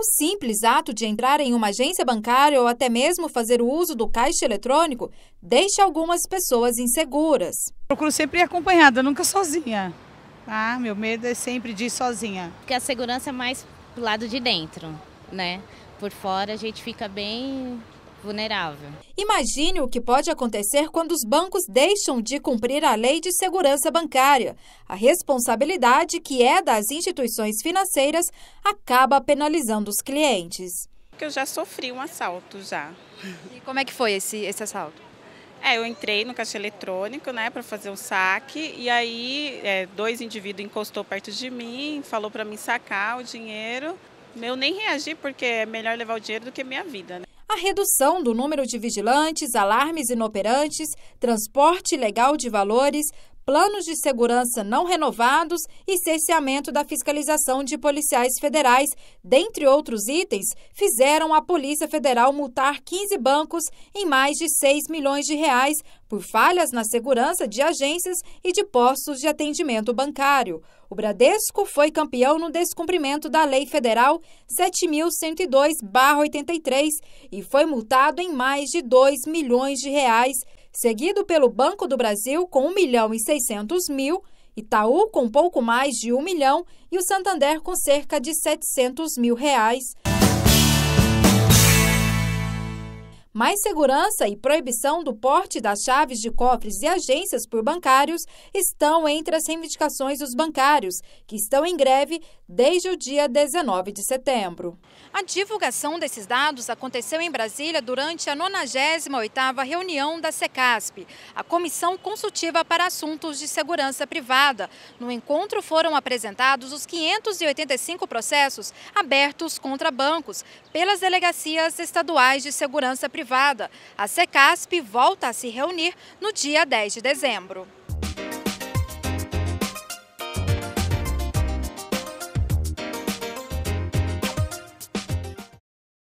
O simples ato de entrar em uma agência bancária ou até mesmo fazer o uso do caixa eletrônico deixa algumas pessoas inseguras. Procuro sempre ir acompanhada, nunca sozinha. Ah, meu medo é sempre de ir sozinha. Porque a segurança é mais do lado de dentro, né? Por fora a gente fica bem vulnerável. Imagine o que pode acontecer quando os bancos deixam de cumprir a lei de segurança bancária. A responsabilidade que é das instituições financeiras acaba penalizando os clientes. Eu já sofri um assalto já. E como é que foi esse, esse assalto? É, eu entrei no caixa eletrônico, né, para fazer um saque e aí é, dois indivíduos encostou perto de mim, falou para mim sacar o dinheiro. Eu nem reagi porque é melhor levar o dinheiro do que minha vida. Né? a redução do número de vigilantes, alarmes inoperantes, transporte ilegal de valores, planos de segurança não renovados e cerceamento da fiscalização de policiais federais, dentre outros itens, fizeram a Polícia Federal multar 15 bancos em mais de 6 milhões de reais por falhas na segurança de agências e de postos de atendimento bancário. O Bradesco foi campeão no descumprimento da Lei Federal 7102/83 e foi multado em mais de 2 milhões de reais seguido pelo Banco do Brasil com 1 milhão e 600 mil, Itaú com pouco mais de 1 milhão e o Santander com cerca de 700 mil reais. mais segurança e proibição do porte das chaves de cofres e agências por bancários estão entre as reivindicações dos bancários, que estão em greve desde o dia 19 de setembro. A divulgação desses dados aconteceu em Brasília durante a 98ª reunião da SECASP, a Comissão Consultiva para Assuntos de Segurança Privada. No encontro foram apresentados os 585 processos abertos contra bancos pelas delegacias estaduais de segurança privada a SECASP volta a se reunir no dia 10 de dezembro.